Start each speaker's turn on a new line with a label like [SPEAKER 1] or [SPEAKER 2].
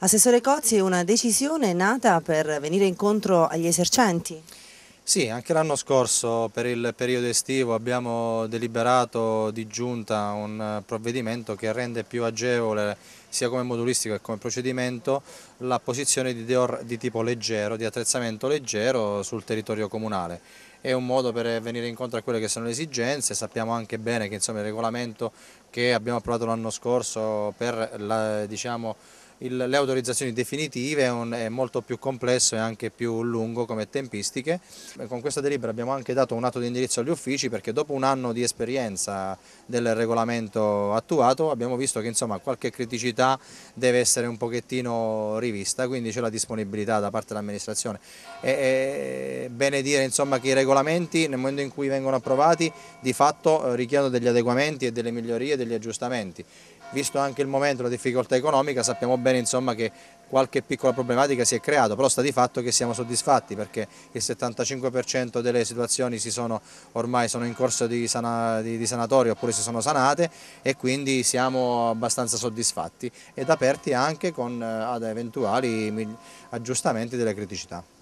[SPEAKER 1] Assessore Cozzi, una decisione nata per venire incontro agli esercenti? Sì, anche l'anno scorso per il periodo estivo abbiamo deliberato di giunta un provvedimento che rende più agevole sia come modulistico che come procedimento la posizione di, deor, di tipo leggero, di attrezzamento leggero sul territorio comunale è un modo per venire incontro a quelle che sono le esigenze, sappiamo anche bene che insomma, il regolamento che abbiamo approvato l'anno scorso per la, diciamo, il, le autorizzazioni definitive è, un, è, molto più complesso e anche più lungo come tempistiche. Eh, con questa delibera abbiamo anche dato un atto di indirizzo agli uffici perché dopo un anno di esperienza del regolamento attuato abbiamo visto che insomma, qualche criticità deve essere un pochettino rivista, quindi c'è la disponibilità da parte dell'amministrazione. È, bene dire insomma, che i regolamenti nel momento in cui vengono approvati di fatto eh, richiedono degli adeguamenti e delle migliorie e degli aggiustamenti visto anche il momento, la difficoltà economica, sappiamo bene insomma, che qualche piccola problematica si è creata, però sta di fatto che siamo soddisfatti perché il 75% delle situazioni si sono, ormai sono in corso di, sana, di, di, sanatorio oppure si sono sanate e quindi siamo abbastanza soddisfatti ed aperti anche con, eh, ad eventuali aggiustamenti delle criticità.